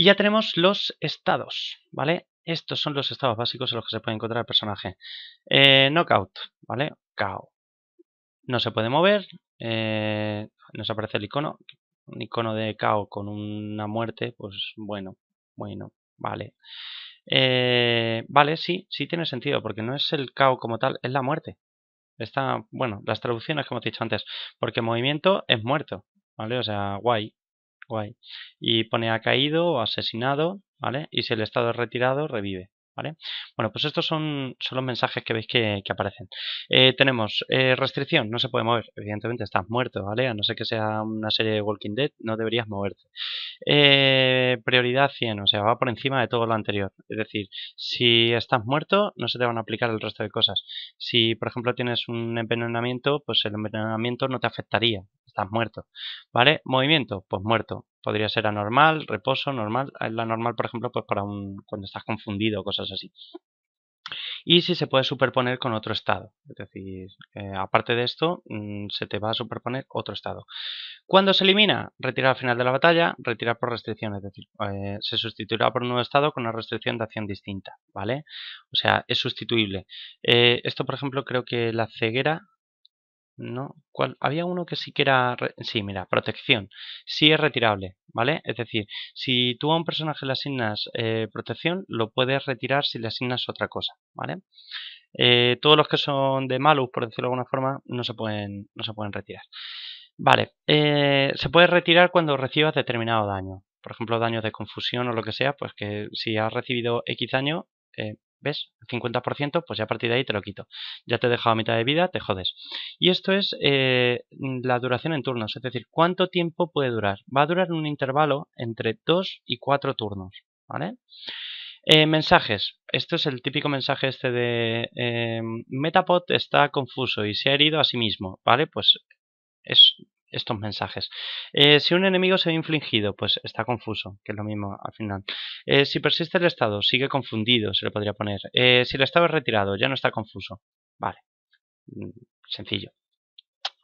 Y ya tenemos los estados, ¿vale? Estos son los estados básicos en los que se puede encontrar el personaje. Eh, knockout, ¿vale? KO. No se puede mover. Eh, nos aparece el icono. Un icono de KO con una muerte. Pues bueno, bueno, vale. Eh, vale, sí, sí tiene sentido, porque no es el KO como tal, es la muerte. Está, bueno, las traducciones como hemos dicho antes, porque movimiento es muerto, ¿vale? O sea, guay, Guay. Y pone ha caído o asesinado, ¿vale? Y si el estado es retirado, revive. Bueno, pues estos son, los mensajes que veis que, aparecen. Eh, tenemos eh, restricción, no se puede mover. Evidentemente estás muerto, ¿vale? A no ser que sea una serie de Walking Dead, no deberías moverte. Eh, prioridad 100, o sea, va por encima de todo lo anterior. Es decir, si estás muerto, no se te van a aplicar el resto de cosas. Si, por ejemplo, tienes un envenenamiento, pues el envenenamiento no te afectaría. Estás muerto, ¿vale? Movimiento, pues muerto podría ser anormal, reposo, normal. Ah, la normal, por ejemplo, pues para un, cuando estás confundido, cosas así. Y si se puede superponer con otro estado. Es decir, eh, aparte de esto, mm, se te va a superponer otro estado. cuando se elimina? Retirar al final de la batalla, retirar por restricción. Es decir, eh, se sustituirá por un nuevo estado con una restricción de acción distinta. ¿Vale? O sea, es sustituible. Eh, esto, por ejemplo, creo que la ceguera no, ¿cuál? Había uno que sí que era... Sí, mira, protección. Sí es retirable, ¿vale? Es decir, si tú a un personaje le asignas eh, protección, lo puedes retirar si le asignas otra cosa, ¿vale? Eh, todos los que son de malus, por decirlo de alguna forma, no se pueden, no se pueden retirar. Vale, eh, se puede retirar cuando recibas determinado daño. Por ejemplo, daño de confusión o lo que sea, pues que si has recibido X daño, ¿Ves? 50%, pues ya a partir de ahí te lo quito. Ya te he dejado a mitad de vida, te jodes. Y esto es eh, la duración en turnos, es decir, cuánto tiempo puede durar. Va a durar un intervalo entre 2 y 4 turnos, ¿vale? Eh, mensajes. Esto es el típico mensaje este de eh, Metapod está confuso y se ha herido a sí mismo, ¿vale? Pues es estos mensajes. Eh, si un enemigo se ve infligido, pues está confuso, que es lo mismo al final. Eh, si persiste el estado, sigue confundido, se le podría poner. Eh, si el estado es retirado, ya no está confuso. Vale. Mm, sencillo.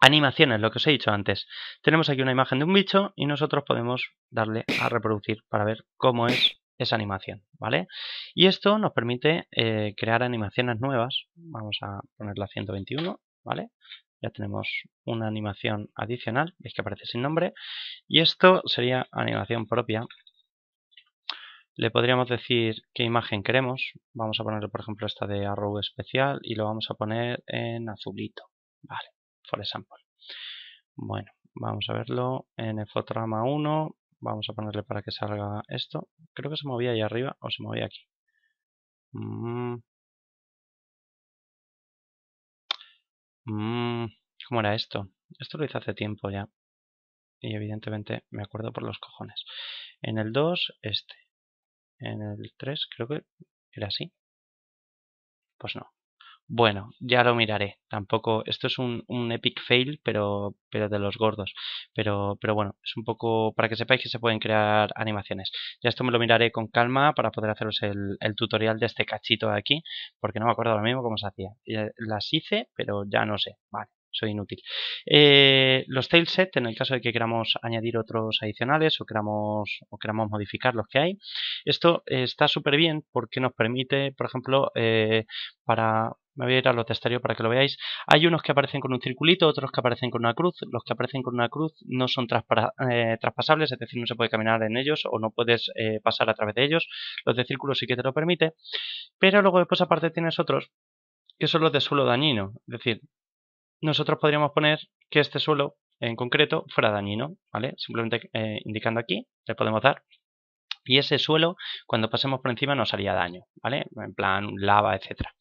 Animaciones, lo que os he dicho antes. Tenemos aquí una imagen de un bicho y nosotros podemos darle a reproducir para ver cómo es esa animación, ¿vale? Y esto nos permite crear animaciones nuevas. Vamos a ponerla 121, ¿vale? tenemos una animación adicional, veis que aparece sin nombre, y esto sería animación propia. Le podríamos decir qué imagen queremos, vamos a ponerle por ejemplo esta de arroba especial y lo vamos a poner en azulito, vale, for example. Bueno, vamos a verlo en el fotograma 1, vamos a ponerle para que salga esto, creo que se movía ahí arriba o se movía aquí. Mm. Mmm, ¿Cómo era esto? Esto lo hice hace tiempo ya. Y evidentemente me acuerdo por los cojones. En el 2, este. En el 3, creo que era así. Pues no. Bueno, ya lo miraré. Tampoco, esto es un, un, epic fail, pero, pero de los gordos. Pero, pero bueno, es un poco para que sepáis que se pueden crear animaciones. Ya esto me lo miraré con calma para poder haceros el, tutorial de este cachito de aquí, porque no me acuerdo ahora mismo cómo se hacía. Eh, las hice, pero ya no sé. Vale soy inútil. Eh, los los tailset, en el caso de que queramos añadir otros adicionales o queramos, o queramos modificar los que hay, esto está súper bien porque nos permite, por ejemplo, eh, para, me voy a ir a los testarios para que lo veáis. Hay unos que aparecen con un circulito, otros que aparecen con una cruz. Los que aparecen con una cruz no son eh, traspasables, es decir, no se puede caminar en ellos o no puedes eh, pasar a través de ellos. Los de círculo sí que te lo permite. Pero luego después aparte tienes otros que son los de suelo dañino. Es decir, nosotros podríamos poner que este suelo en concreto fuera dañino, ¿vale? Simplemente eh, indicando aquí, le podemos dar y ese suelo cuando pasemos por encima nos haría daño, ¿vale? En plan lava, etcétera.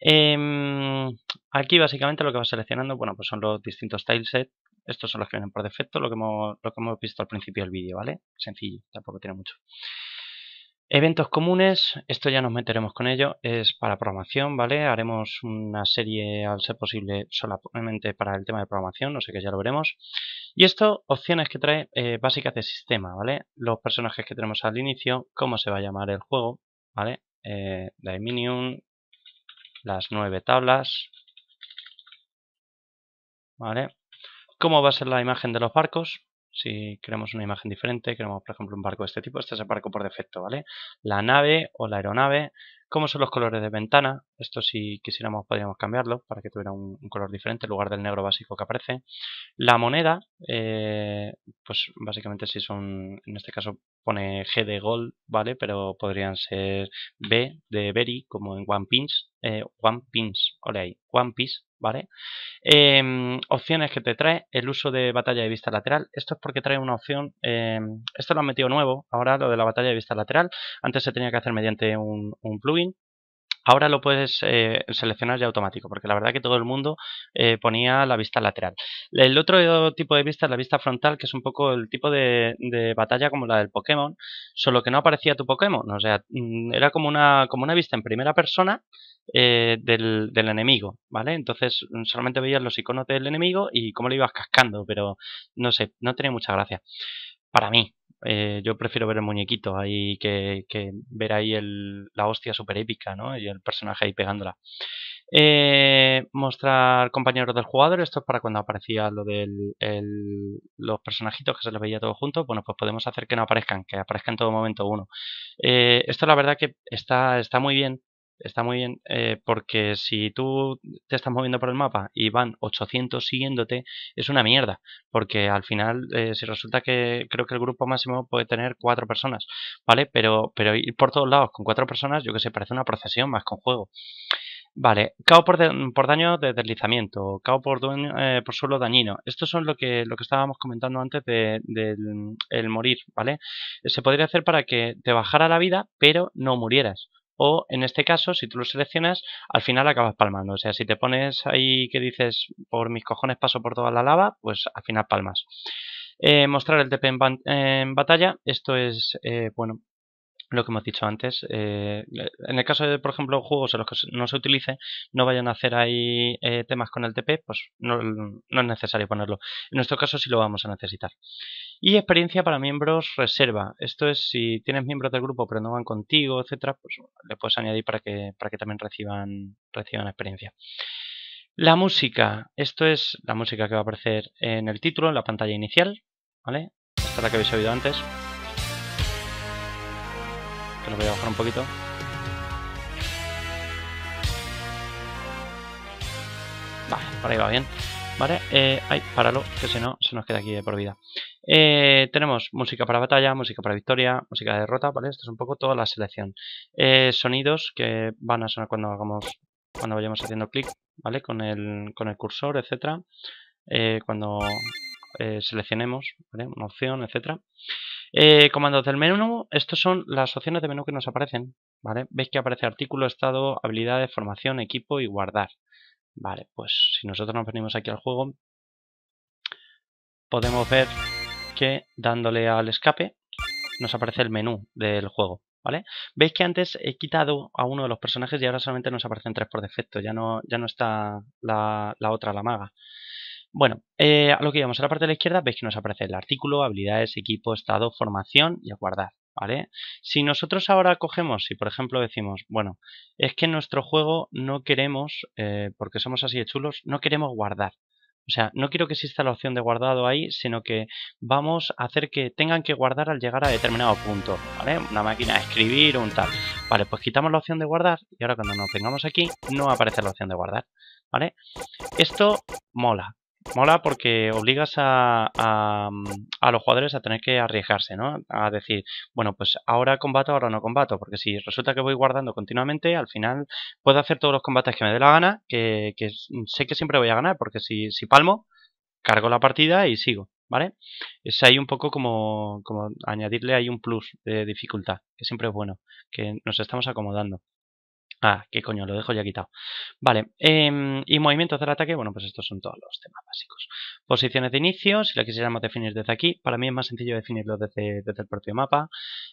Em, aquí básicamente lo que va seleccionando, bueno, pues son los distintos tilesets. Estos son los que vienen por defecto, lo que hemos, visto al principio del vídeo, ¿vale? Sencillo, tampoco tiene mucho. Eventos comunes, esto ya nos meteremos con ello, es para programación, ¿vale? Haremos una serie, al ser posible, solamente para el tema de programación, no sé qué, ya lo veremos. Y esto, opciones que trae eh, básicas de sistema, ¿vale? Los personajes que tenemos al inicio, cómo se va a llamar el juego, ¿vale? Eh, Dominion, las nueve tablas. ¿Vale? ¿Cómo va a ser la imagen de los barcos? Si queremos una imagen diferente, queremos por ejemplo un barco de este tipo, este es el barco por defecto, ¿vale? La nave o la aeronave, ¿Cómo son los colores de ventana? Esto si quisiéramos podríamos cambiarlo para que tuviera un, color diferente en lugar del negro básico que aparece. La moneda, eh, pues básicamente si son, en este caso pone G de Gold, ¿vale? Pero podrían ser B de Berry, como en One Piece, eh, One Piece, ole ahí, One Piece, ¿vale? Em, opciones que te trae, el uso de batalla de vista lateral. Esto es porque trae una opción, em, esto lo han metido nuevo, ahora lo de la batalla de vista lateral. Antes se tenía que hacer mediante un, plugin, Ahora lo puedes eh, seleccionar ya automático, porque la verdad que todo el mundo eh, ponía la vista lateral. El otro tipo de vista es la vista frontal, que es un poco el tipo de, de, batalla como la del Pokémon, solo que no aparecía tu Pokémon. O sea, mm, era como una, como una vista en primera persona, eh, del, enemigo, ¿vale? Entonces mm, solamente veías los iconos del enemigo y cómo le ibas cascando, pero no sé, no tenía mucha gracia. Para mí, eh, yo prefiero ver el muñequito ahí que, ver ahí la hostia super épica, ¿no? Y el personaje ahí pegándola. Eh, mostrar compañeros del jugador, esto es para cuando aparecía lo de los personajitos que se les veía todos juntos, bueno, pues podemos hacer que no aparezcan, que aparezca en todo momento uno. esto la verdad que está, está muy bien Está muy bien, eh, porque si tú te estás moviendo por el mapa y van 800 siguiéndote, es una mierda, porque al final, eh, si resulta que creo que el grupo máximo puede tener cuatro personas, ¿vale? Pero, pero ir por todos lados con cuatro personas, yo que sé, parece una procesión más con juego. Vale, cao por, daño de deslizamiento, cao por, eh, por, suelo dañino. Esto son lo que, lo que estábamos comentando antes del de el morir, ¿vale? Se podría hacer para que te bajara la vida, pero no murieras o en este caso, si tú lo seleccionas, al final acabas palmando. O sea, si te pones ahí que dices, por mis cojones paso por toda la lava, pues al final palmas. Eh, mostrar el TP en, batalla, esto es, eh, bueno, lo que hemos dicho antes. Eh, en el caso de, por ejemplo, juegos en los que no se utilice, no vayan a hacer ahí temas con el TP, pues no, no, es necesario ponerlo. En nuestro caso sí lo vamos a necesitar. Y experiencia para miembros reserva. Esto es si tienes miembros del grupo pero no van contigo, etcétera, pues le puedes añadir para que, para que también reciban, reciban experiencia. La música. Esto es la música que va a aparecer en el título, en la pantalla inicial. ¿Vale? Esta es la que habéis oído antes. Que lo voy a bajar un poquito. Vale, por ahí va bien. ¿Vale? Eh, ay, páralo, que si no, se nos queda aquí de por vida. Eh, tenemos música para batalla, música para victoria, música de derrota, ¿vale? Esto es un poco toda la selección. Eh, sonidos que van a sonar cuando hagamos, cuando vayamos haciendo clic, ¿vale? Con el, con el cursor, etcétera. Eh, cuando seleccionemos una opción, etcétera. comandos del menú, estas son las opciones de menú que nos aparecen, ¿vale? Veis que aparece artículo, estado, habilidades, formación, equipo y guardar. Vale, pues si nosotros nos venimos aquí al juego, podemos ver que dándole al escape nos aparece el menú del juego. ¿Vale? Veis que antes he quitado a uno de los personajes y ahora solamente nos aparecen tres por defecto, ya no, ya no está la, otra, la maga. Bueno, eh, a lo que íbamos a la parte de la izquierda, veis que nos aparece el artículo, habilidades, equipo, estado, formación y a guardar, ¿vale? Si nosotros ahora cogemos, y por ejemplo decimos, bueno, es que en nuestro juego no queremos, eh, porque somos así de chulos, no queremos guardar. O sea, no quiero que exista la opción de guardado ahí, sino que vamos a hacer que tengan que guardar al llegar a determinado punto, ¿vale? Una máquina de escribir o un tal. Vale, pues quitamos la opción de guardar y ahora cuando nos tengamos aquí no aparece la opción de guardar, ¿vale? Esto mola, Mola porque obligas a, a, los jugadores a tener que arriesgarse, ¿no? A decir, bueno, pues ahora combato, ahora no combato, porque si resulta que voy guardando continuamente, al final puedo hacer todos los combates que me dé la gana, que, que sé que siempre voy a ganar, porque si, si palmo, cargo la partida y sigo, ¿vale? Es ahí un poco como, como añadirle ahí un plus de dificultad, que siempre es bueno, que nos estamos acomodando. Ah, qué coño, lo dejo ya quitado. Vale, em, y movimientos del ataque, bueno, pues estos son todos los temas básicos. Posiciones de inicio, si lo quisiéramos definir desde aquí, para mí es más sencillo definirlo desde, el propio mapa.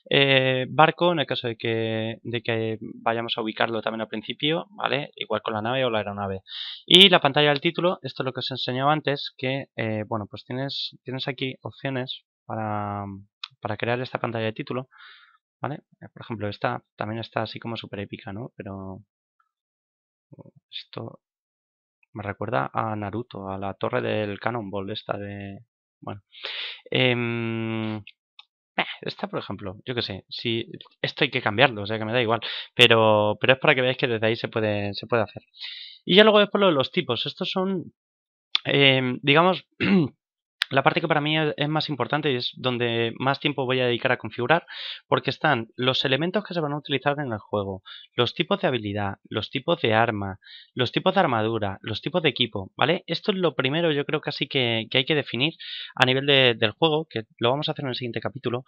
Eh, barco, en el caso de que, vayamos a ubicarlo también al principio, ¿vale? Igual con la nave o la aeronave. Y la pantalla del título, esto es lo que os he enseñado antes, que, eh, bueno, pues tienes, tienes aquí opciones para, para crear esta pantalla de título. ¿Vale? Eh, por ejemplo, esta también está así como súper épica, ¿no? Pero uh, esto me recuerda a Naruto, a la torre del Cannonball, esta de... Bueno. Em, eh, esta, por ejemplo, yo que sé, si esto hay que cambiarlo, o sea que me da igual, pero, pero es para que veáis que desde ahí se puede, se puede hacer. Y ya luego después lo de los tipos, estos son, em, digamos, la parte que para mí es más importante y es donde más tiempo voy a dedicar a configurar, porque están los elementos que se van a utilizar en el juego, los tipos de habilidad, los tipos de arma, los tipos de armadura, los tipos de equipo, ¿vale? Esto es lo primero yo creo que así que, hay que definir a nivel de, del juego, que lo vamos a hacer en el siguiente capítulo,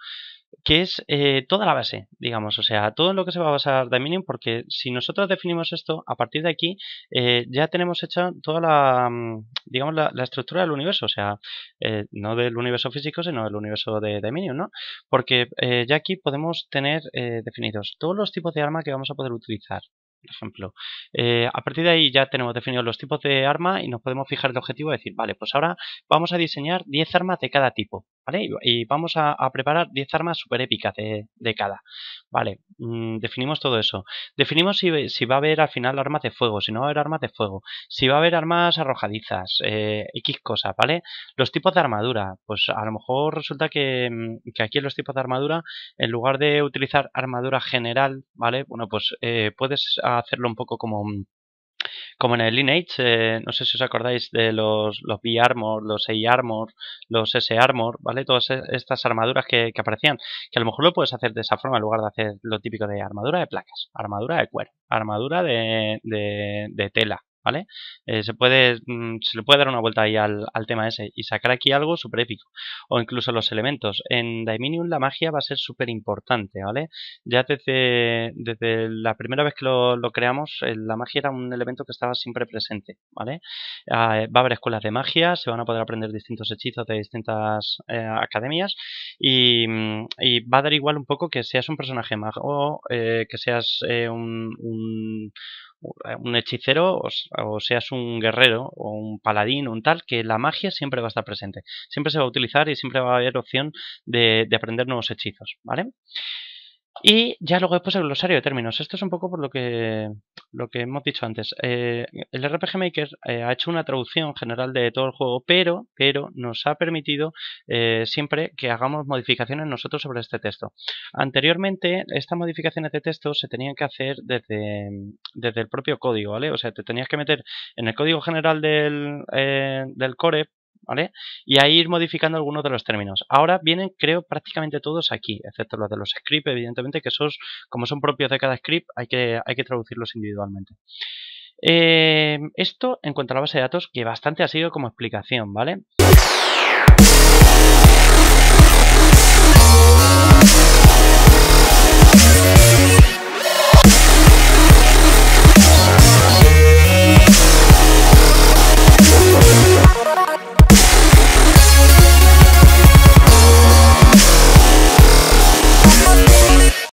que es eh, toda la base, digamos, o sea, todo lo que se va a basar Dominion, porque si nosotros definimos esto, a partir de aquí eh, ya tenemos hecha toda la, mm, digamos, la, estructura del universo, o sea, no del universo físico, sino del universo de Dominion, ¿no? Porque eh, ya aquí podemos tener eh, definidos todos los tipos de armas que vamos a poder utilizar. Por ejemplo, eh, a partir de ahí ya tenemos definidos los tipos de arma y nos podemos fijar el objetivo y decir, vale, pues ahora vamos a diseñar 10 armas de cada tipo. ¿vale? Y vamos a, preparar 10 armas super épicas de, cada, ¿vale? Mm, definimos todo eso. Definimos si, si, va a haber al final armas de fuego, si no va a haber armas de fuego, si va a haber armas arrojadizas, eh, X cosas, ¿vale? Los tipos de armadura, pues a lo mejor resulta mm, que, aquí en los tipos de armadura, en lugar de utilizar armadura general, ¿vale? Bueno, pues eh, puedes hacerlo un poco como... Mm, como en el Lineage, eh, no sé si os acordáis de los, los B-Armor, los A-Armor, los S-Armor, ¿vale? Todas e, estas armaduras que, que, aparecían, que a lo mejor lo puedes hacer de esa forma en lugar de hacer lo típico de armadura de placas, armadura de cuero, armadura de, de tela, ¿vale? Eh, se, puede, mm, se le puede dar una vuelta ahí al, tema ese y sacar aquí algo súper épico. O incluso los elementos. En Daiminium la magia va a ser súper importante, ¿vale? Ya desde, desde la primera vez que lo, creamos, eh, la magia era un elemento que estaba siempre presente, ¿vale? Ah, eh, va a haber escuelas de magia, se van a poder aprender distintos hechizos de distintas academias y, mm, y, va a dar igual un poco que seas un personaje mago, que seas un un hechicero o, seas un guerrero o un paladín o un tal, que la magia siempre va a estar presente. Siempre se va a utilizar y siempre va a haber opción de, de aprender nuevos hechizos, ¿vale? Y ya luego después el glosario de términos. Esto es un poco por lo que, lo que hemos dicho antes. Eh, el RPG Maker eh, ha hecho una traducción general de todo el juego, pero, pero nos ha permitido eh, siempre que hagamos modificaciones nosotros sobre este texto. Anteriormente, estas modificaciones de texto se tenían que hacer desde, desde el propio código, ¿vale? O sea, te tenías que meter en el código general del, del core, y ahí ir modificando algunos de los términos. Ahora vienen, creo, prácticamente todos aquí, excepto los de los scripts, evidentemente, que esos, como son propios de cada script, hay que, hay que traducirlos individualmente. Eh, esto en cuanto a la base de datos, que bastante ha sido como explicación, ¿vale?